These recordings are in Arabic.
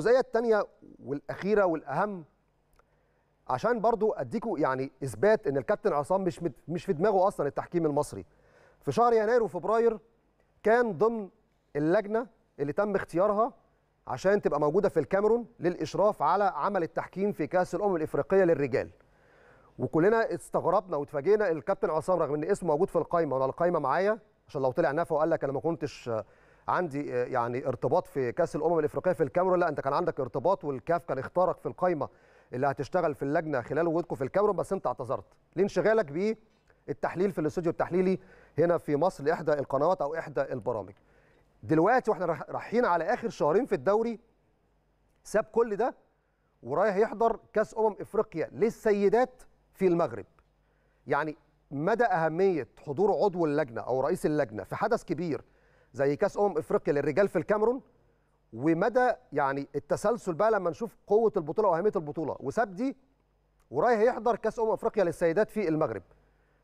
الجزئيه الثانيه والاخيره والاهم عشان برضو اديكوا يعني اثبات ان الكابتن عصام مش مش في دماغه اصلا التحكيم المصري في شهر يناير وفبراير كان ضمن اللجنه اللي تم اختيارها عشان تبقى موجوده في الكاميرون للاشراف على عمل التحكيم في كاس الامم الافريقيه للرجال وكلنا استغربنا وتفاجئنا الكابتن عصام رغم ان اسمه موجود في القايمه وانا القايمه معايا عشان لو طلع نفى وقال لك انا ما كنتش عندي آه، يعني ارتباط في كاس الامم الافريقيه في الكاميرون لا انت كان عندك ارتباط والكاف كان اختارك في القايمه اللي هتشتغل في اللجنه خلال وجودكم في الكاميرون بس انت اعتذرت ليه انشغالك بالتحليل في الاستوديو التحليلي هنا في مصر لاحدى القنوات او احدى البرامج دلوقتي واحنا رايحين على اخر شهرين في الدوري ساب كل ده ورايح يحضر كاس امم افريقيا للسيدات في المغرب يعني مدى اهميه حضور عضو اللجنه او رئيس اللجنه في حدث كبير زي كاس امم افريقيا للرجال في الكاميرون ومدى يعني التسلسل بقى لما نشوف قوه البطوله واهميه البطوله وساب دي ورايح يحضر كاس امم افريقيا للسيدات في المغرب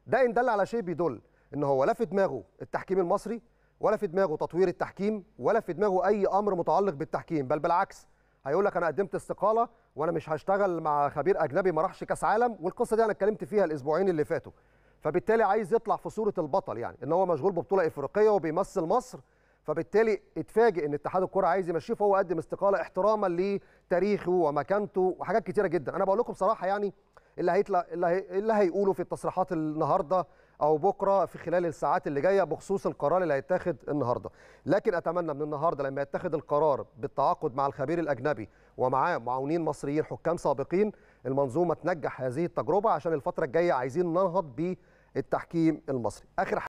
ده ان دل على شيء بيدل ان هو لا في دماغه التحكيم المصري ولا في دماغه تطوير التحكيم ولا في دماغه اي امر متعلق بالتحكيم بل بالعكس هيقول لك انا قدمت استقاله وانا مش هشتغل مع خبير اجنبي ما راحش كاس عالم والقصه دي انا اتكلمت فيها الاسبوعين اللي فاتوا فبالتالي عايز يطلع في صوره البطل يعني ان هو مشغول ببطوله افريقيه وبيمثل مصر فبالتالي اتفاجئ ان اتحاد الكره عايز يمشيه فهو قدم استقاله احتراما لتاريخه ومكانته وحاجات كتيره جدا انا بقول لكم بصراحه يعني اللي هيطلع اللي, اللي هيقوله في التصريحات النهارده او بكره في خلال الساعات اللي جايه بخصوص القرار اللي هيتاخد النهارده لكن اتمنى من النهارده لما يتخذ القرار بالتعاقد مع الخبير الاجنبي ومعاه معاونين مصريين حكام سابقين المنظومه تنجح هذه التجربه عشان الفتره الجايه عايزين ننهض ب التحكيم المصري اخر